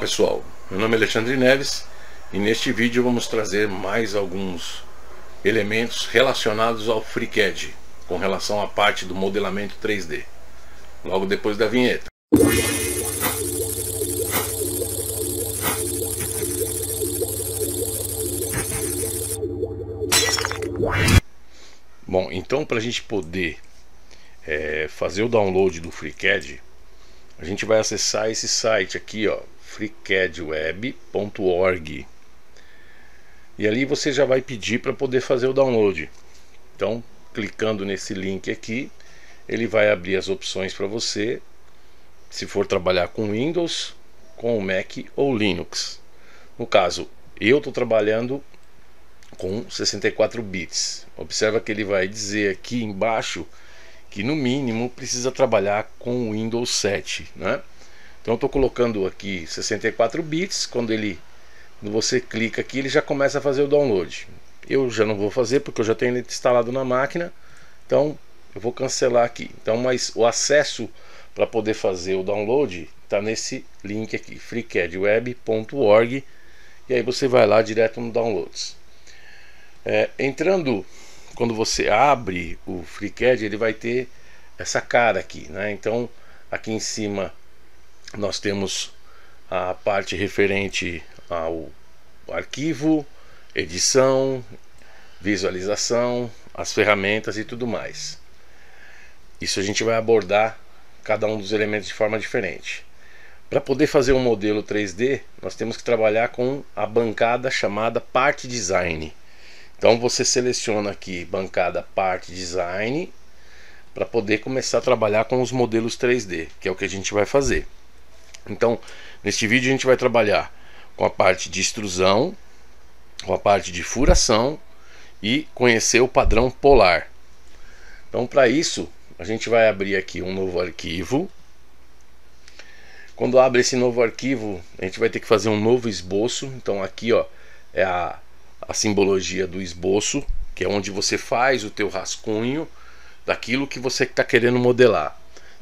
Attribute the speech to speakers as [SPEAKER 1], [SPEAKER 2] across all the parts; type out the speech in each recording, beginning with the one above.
[SPEAKER 1] pessoal, meu nome é Alexandre Neves e neste vídeo vamos trazer mais alguns elementos relacionados ao FreeCAD com relação à parte do modelamento 3D, logo depois da vinheta. Bom, então para a gente poder é, fazer o download do FreeCAD, a gente vai acessar esse site aqui, ó, freecadweb.org. E ali você já vai pedir para poder fazer o download. Então, clicando nesse link aqui, ele vai abrir as opções para você, se for trabalhar com Windows, com Mac ou Linux. No caso, eu estou trabalhando com 64 bits. Observa que ele vai dizer aqui embaixo que no mínimo precisa trabalhar com Windows 7, né? Então eu estou colocando aqui 64 bits, quando ele quando você clica aqui, ele já começa a fazer o download. Eu já não vou fazer porque eu já tenho ele instalado na máquina. Então eu vou cancelar aqui. Então, mas o acesso para poder fazer o download está nesse link aqui, freecadweb.org. E aí você vai lá direto no downloads. É, entrando, quando você abre o FreeCAD, ele vai ter essa cara aqui, né? Então, aqui em cima nós temos a parte referente ao arquivo, edição, visualização, as ferramentas e tudo mais. Isso a gente vai abordar cada um dos elementos de forma diferente. Para poder fazer um modelo 3D, nós temos que trabalhar com a bancada chamada parte design. Então você seleciona aqui bancada parte design para poder começar a trabalhar com os modelos 3D, que é o que a gente vai fazer. Então, neste vídeo a gente vai trabalhar com a parte de extrusão, com a parte de furação e conhecer o padrão polar. Então, para isso, a gente vai abrir aqui um novo arquivo. Quando abre esse novo arquivo, a gente vai ter que fazer um novo esboço. Então, aqui ó, é a, a simbologia do esboço, que é onde você faz o teu rascunho daquilo que você está querendo modelar.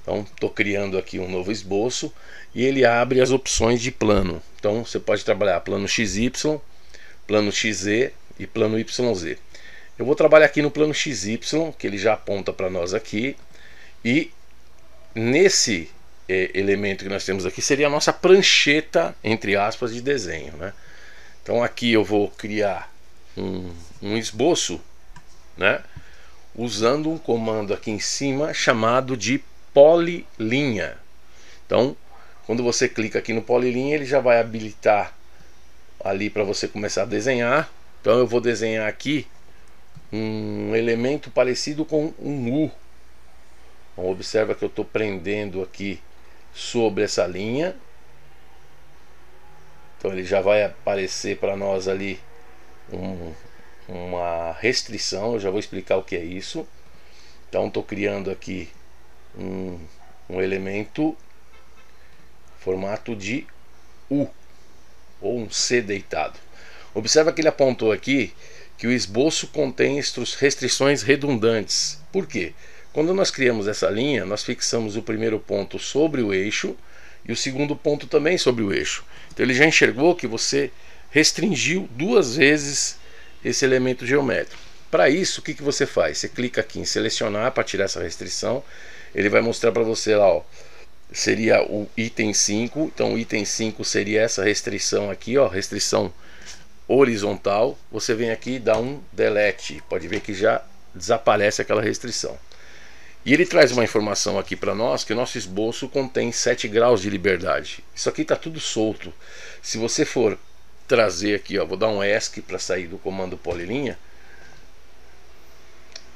[SPEAKER 1] Então estou criando aqui um novo esboço e ele abre as opções de plano. Então você pode trabalhar plano XY, plano XZ e plano YZ. Eu vou trabalhar aqui no plano XY, que ele já aponta para nós aqui. E nesse é, elemento que nós temos aqui seria a nossa prancheta, entre aspas, de desenho. Né? Então aqui eu vou criar um, um esboço, né? usando um comando aqui em cima chamado de polilinha. Então, quando você clica aqui no polilinha, ele já vai habilitar ali para você começar a desenhar. Então eu vou desenhar aqui um elemento parecido com um U. Então, observa que eu estou prendendo aqui sobre essa linha. Então ele já vai aparecer para nós ali um, uma restrição. Eu já vou explicar o que é isso. Então estou criando aqui um, um elemento formato de U ou um C deitado. Observa que ele apontou aqui que o esboço contém restrições redundantes. Por quê? Quando nós criamos essa linha, nós fixamos o primeiro ponto sobre o eixo e o segundo ponto também sobre o eixo. Então ele já enxergou que você restringiu duas vezes esse elemento geométrico. Para isso, o que, que você faz? Você clica aqui em selecionar para tirar essa restrição. Ele vai mostrar para você lá, ó, seria o item 5. Então, o item 5 seria essa restrição aqui, ó, restrição horizontal. Você vem aqui e dá um delete. Pode ver que já desaparece aquela restrição. E ele traz uma informação aqui para nós que o nosso esboço contém 7 graus de liberdade. Isso aqui está tudo solto. Se você for trazer aqui, ó, vou dar um ESC para sair do comando polilinha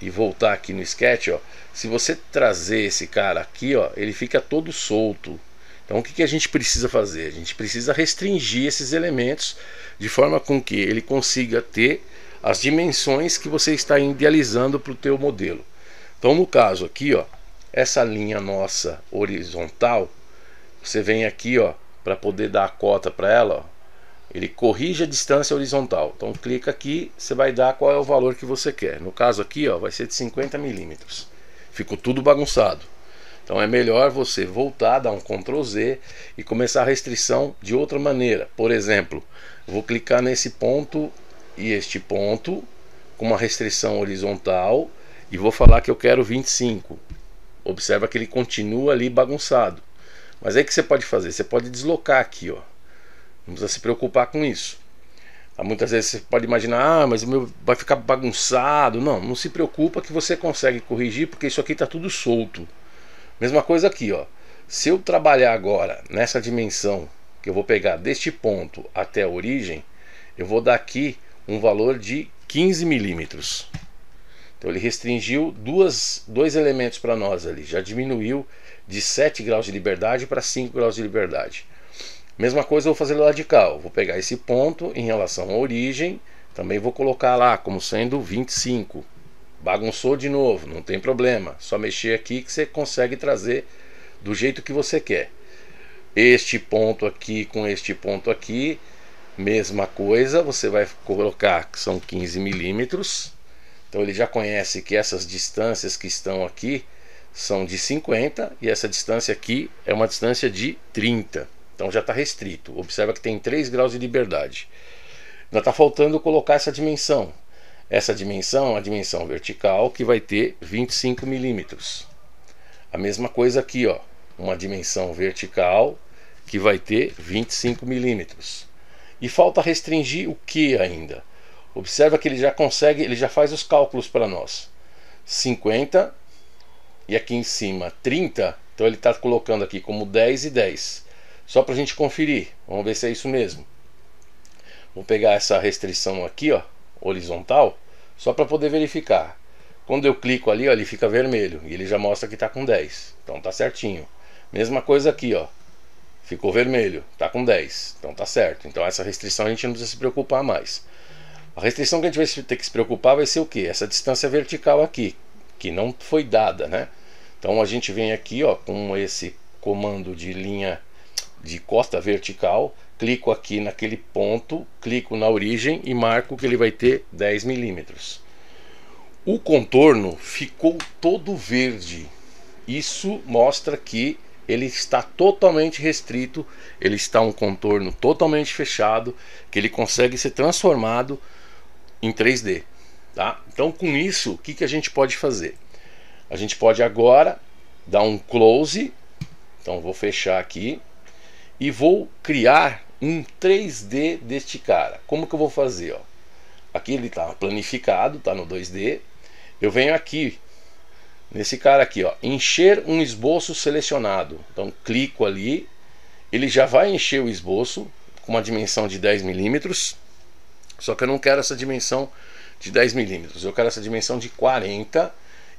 [SPEAKER 1] e voltar aqui no sketch, ó, se você trazer esse cara aqui, ó, ele fica todo solto. Então o que, que a gente precisa fazer? A gente precisa restringir esses elementos de forma com que ele consiga ter as dimensões que você está idealizando para o teu modelo. Então no caso aqui, ó, essa linha nossa horizontal, você vem aqui, ó, para poder dar a cota para ela, ó, ele corrige a distância horizontal. Então clica aqui, você vai dar qual é o valor que você quer. No caso aqui, ó, vai ser de 50 milímetros. Ficou tudo bagunçado. Então é melhor você voltar, dar um Ctrl Z e começar a restrição de outra maneira. Por exemplo, vou clicar nesse ponto e este ponto com uma restrição horizontal e vou falar que eu quero 25. Observa que ele continua ali bagunçado. Mas aí que você pode fazer? Você pode deslocar aqui, ó. Não precisa se preocupar com isso. Muitas vezes você pode imaginar, ah, mas o meu vai ficar bagunçado. Não, não se preocupa que você consegue corrigir, porque isso aqui está tudo solto. Mesma coisa aqui, ó. Se eu trabalhar agora nessa dimensão que eu vou pegar deste ponto até a origem, eu vou dar aqui um valor de 15 milímetros. Então ele restringiu duas, dois elementos para nós ali, já diminuiu de 7 graus de liberdade para 5 graus de liberdade. Mesma coisa eu vou fazer do lado de cá. vou pegar esse ponto em relação à origem, também vou colocar lá como sendo 25. Bagunçou de novo, não tem problema. Só mexer aqui que você consegue trazer do jeito que você quer. Este ponto aqui com este ponto aqui, mesma coisa, você vai colocar que são 15 milímetros. Então ele já conhece que essas distâncias que estão aqui são de 50 e essa distância aqui é uma distância de 30. Então já está restrito. Observa que tem 3 graus de liberdade. Ainda está faltando colocar essa dimensão. Essa dimensão, a dimensão vertical, que vai ter 25 milímetros. A mesma coisa aqui, ó, uma dimensão vertical que vai ter 25 milímetros. E falta restringir o que ainda? Observa que ele já consegue, ele já faz os cálculos para nós. 50 e aqui em cima 30, então ele está colocando aqui como 10 e 10. Só para a gente conferir. Vamos ver se é isso mesmo. Vou pegar essa restrição aqui, ó, horizontal, só para poder verificar. Quando eu clico ali, ó, ele fica vermelho e ele já mostra que está com 10. Então tá certinho. Mesma coisa aqui, ó. Ficou vermelho, tá com 10. Então tá certo. Então essa restrição a gente não precisa se preocupar mais. A restrição que a gente vai ter que se preocupar vai ser o quê? Essa distância vertical aqui, que não foi dada, né? Então a gente vem aqui, ó, com esse comando de linha de costa vertical, clico aqui naquele ponto, clico na origem e marco que ele vai ter 10 milímetros. O contorno ficou todo verde. Isso mostra que ele está totalmente restrito, ele está um contorno totalmente fechado, que ele consegue ser transformado em 3D. Tá? Então, com isso, o que, que a gente pode fazer? A gente pode agora dar um close. Então, vou fechar aqui e vou criar um 3D deste cara. Como que eu vou fazer? Ó? Aqui ele está planificado, está no 2D. Eu venho aqui, nesse cara aqui, ó, encher um esboço selecionado. Então clico ali, ele já vai encher o esboço com uma dimensão de 10 milímetros. Só que eu não quero essa dimensão de 10 milímetros, eu quero essa dimensão de 40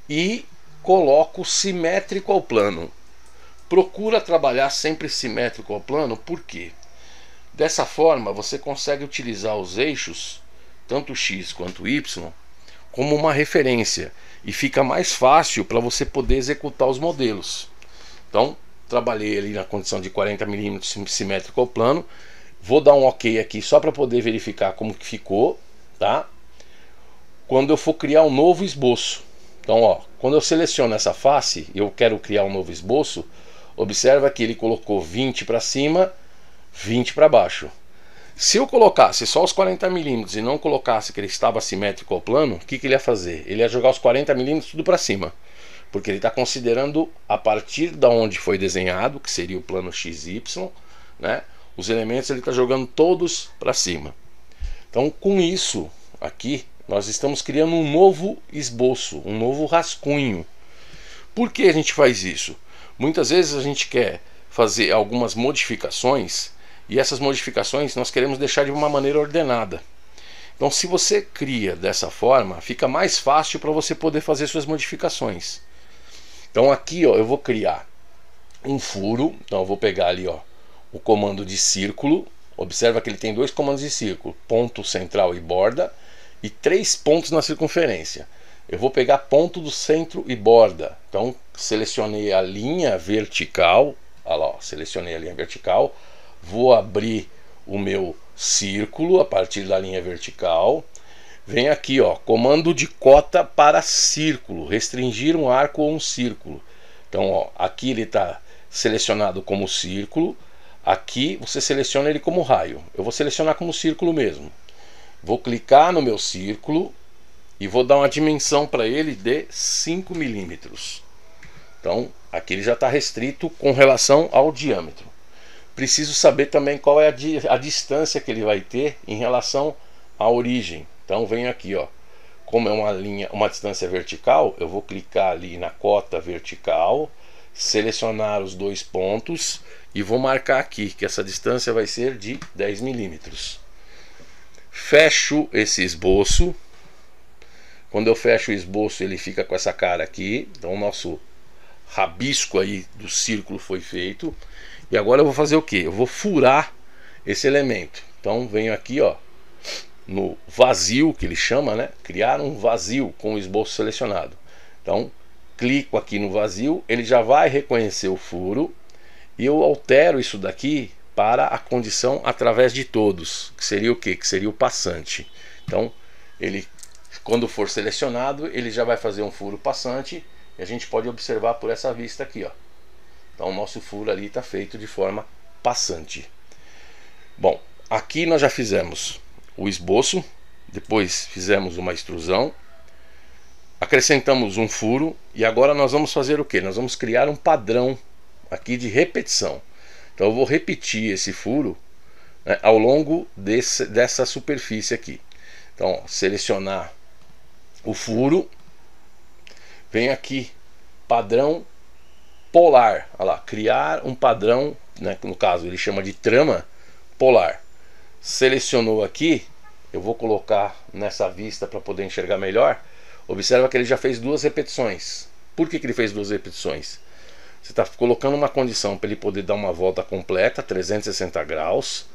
[SPEAKER 1] e coloco simétrico ao plano. Procura trabalhar sempre simétrico ao plano, por quê? Dessa forma, você consegue utilizar os eixos, tanto x quanto y, como uma referência e fica mais fácil para você poder executar os modelos. Então, trabalhei ali na condição de 40 mm simétrico ao plano. Vou dar um OK aqui só para poder verificar como que ficou, tá? Quando eu for criar um novo esboço. Então, ó, quando eu seleciono essa face, eu quero criar um novo esboço, Observa que ele colocou 20 para cima, 20 para baixo. Se eu colocasse só os 40 milímetros e não colocasse que ele estava simétrico ao plano, o que, que ele ia fazer? Ele ia jogar os 40 milímetros tudo para cima, porque ele está considerando a partir da onde foi desenhado, que seria o plano XY, né? Os elementos ele está jogando todos para cima. Então, com isso aqui, nós estamos criando um novo esboço, um novo rascunho. Por que a gente faz isso? Muitas vezes a gente quer fazer algumas modificações e essas modificações nós queremos deixar de uma maneira ordenada. Então, se você cria dessa forma, fica mais fácil para você poder fazer suas modificações. Então, aqui ó, eu vou criar um furo. Então, eu vou pegar ali ó, o comando de círculo. Observa que ele tem dois comandos de círculo: ponto central e borda, e três pontos na circunferência. Eu vou pegar ponto do centro e borda então, selecionei a linha vertical, olha lá, selecionei a linha vertical, vou abrir o meu círculo a partir da linha vertical. Vem aqui, ó, comando de cota para círculo, restringir um arco ou um círculo. Então, ó, aqui ele está selecionado como círculo, aqui você seleciona ele como raio. Eu vou selecionar como círculo mesmo. Vou clicar no meu círculo e vou dar uma dimensão para ele de 5 milímetros. Então, aqui ele já está restrito com relação ao diâmetro. Preciso saber também qual é a, di a distância que ele vai ter em relação à origem. Então, venho aqui, ó. Como é uma linha, uma distância vertical, eu vou clicar ali na cota vertical, selecionar os dois pontos e vou marcar aqui que essa distância vai ser de 10 milímetros. Fecho esse esboço. Quando eu fecho o esboço, ele fica com essa cara aqui. Então, o nosso rabisco aí do círculo foi feito. E agora eu vou fazer o que? Eu vou furar esse elemento. Então venho aqui, ó, no vazio que ele chama, né? Criar um vazio com o esboço selecionado. Então clico aqui no vazio, ele já vai reconhecer o furo e eu altero isso daqui para a condição através de todos, que seria o que? Que seria o passante. Então ele quando for selecionado, ele já vai fazer um furo passante e a gente pode observar por essa vista aqui, ó. Então o nosso furo ali está feito de forma passante. Bom, aqui nós já fizemos o esboço, depois fizemos uma extrusão, acrescentamos um furo e agora nós vamos fazer o que? Nós vamos criar um padrão aqui de repetição. Então eu vou repetir esse furo né, ao longo desse, dessa superfície aqui. Então, ó, selecionar o furo Vem aqui, padrão polar. Olha lá, criar um padrão, né, no caso ele chama de trama polar. Selecionou aqui, eu vou colocar nessa vista para poder enxergar melhor. Observa que ele já fez duas repetições. Por que, que ele fez duas repetições? Você está colocando uma condição para ele poder dar uma volta completa, 360 graus,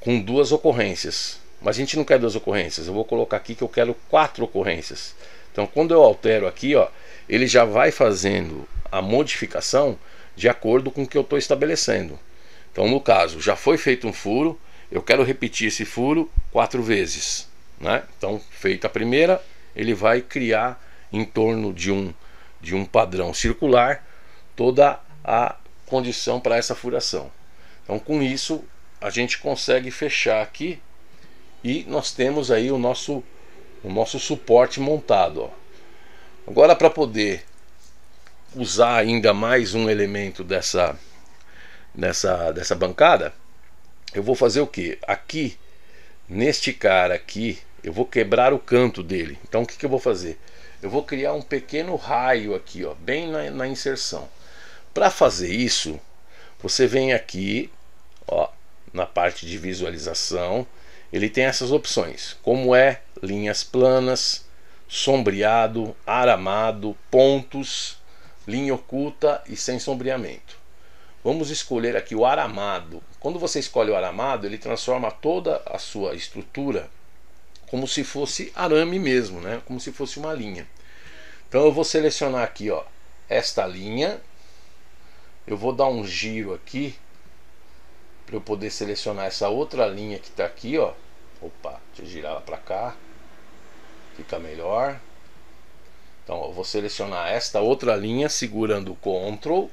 [SPEAKER 1] com duas ocorrências. Mas a gente não quer duas ocorrências. Eu vou colocar aqui que eu quero quatro ocorrências. Então quando eu altero aqui, ó, ele já vai fazendo a modificação de acordo com o que eu estou estabelecendo. Então no caso, já foi feito um furo, eu quero repetir esse furo quatro vezes. Né? Então feita a primeira, ele vai criar em torno de um, de um padrão circular toda a condição para essa furação. Então com isso a gente consegue fechar aqui e nós temos aí o nosso o nosso suporte montado. Ó. Agora, para poder usar ainda mais um elemento dessa, dessa, dessa bancada, eu vou fazer o que? Aqui, neste cara aqui, eu vou quebrar o canto dele. Então, o que, que eu vou fazer? Eu vou criar um pequeno raio aqui, ó, bem na, na inserção. Para fazer isso, você vem aqui, ó, na parte de visualização, ele tem essas opções. Como é linhas planas, sombreado, aramado, pontos, linha oculta e sem sombreamento. Vamos escolher aqui o aramado. Quando você escolhe o aramado, ele transforma toda a sua estrutura como se fosse arame mesmo, né? Como se fosse uma linha. Então eu vou selecionar aqui, ó, esta linha. Eu vou dar um giro aqui para eu poder selecionar essa outra linha que está aqui, ó. Opa, deixa eu girar ela para cá fica melhor. Então eu vou selecionar esta outra linha segurando o Ctrl.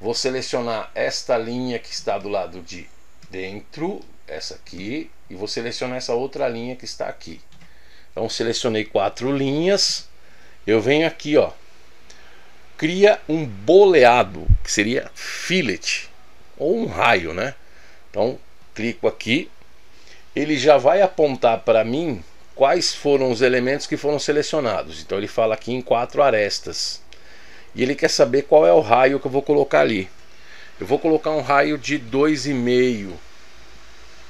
[SPEAKER 1] Vou selecionar esta linha que está do lado de dentro, essa aqui, e vou selecionar essa outra linha que está aqui. Então selecionei quatro linhas. Eu venho aqui, ó, cria um boleado, que seria fillet ou um raio, né? Então clico aqui, ele já vai apontar para mim quais foram os elementos que foram selecionados. Então ele fala aqui em quatro arestas. E ele quer saber qual é o raio que eu vou colocar ali. Eu vou colocar um raio de 2,5.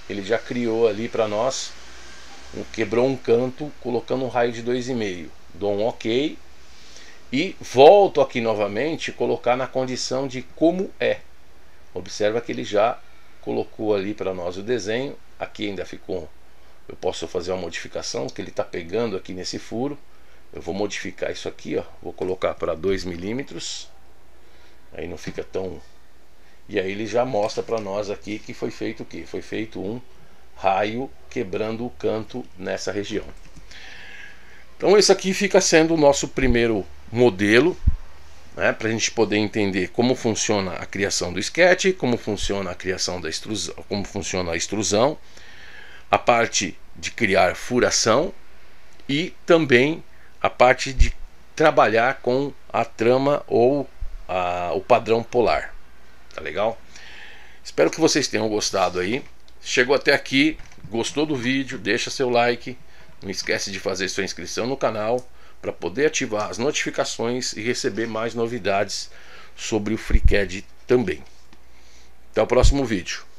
[SPEAKER 1] Ele já criou ali para nós, quebrou um canto colocando um raio de 2,5. Dou um OK e volto aqui novamente colocar na condição de como é. Observa que ele já colocou ali para nós o desenho. Aqui ainda ficou eu posso fazer uma modificação que ele está pegando aqui nesse furo eu vou modificar isso aqui ó vou colocar para 2 milímetros aí não fica tão e aí ele já mostra para nós aqui que foi feito o que foi feito um raio quebrando o canto nessa região então esse aqui fica sendo o nosso primeiro modelo né, para a gente poder entender como funciona a criação do sketch, como funciona a criação da extrusão, como funciona a extrusão, a parte de criar furação e também a parte de trabalhar com a trama ou a, o padrão polar. Tá legal? Espero que vocês tenham gostado aí. Chegou até aqui, gostou do vídeo, deixa seu like. Não esquece de fazer sua inscrição no canal para poder ativar as notificações e receber mais novidades sobre o FreeCAD também. Até o próximo vídeo.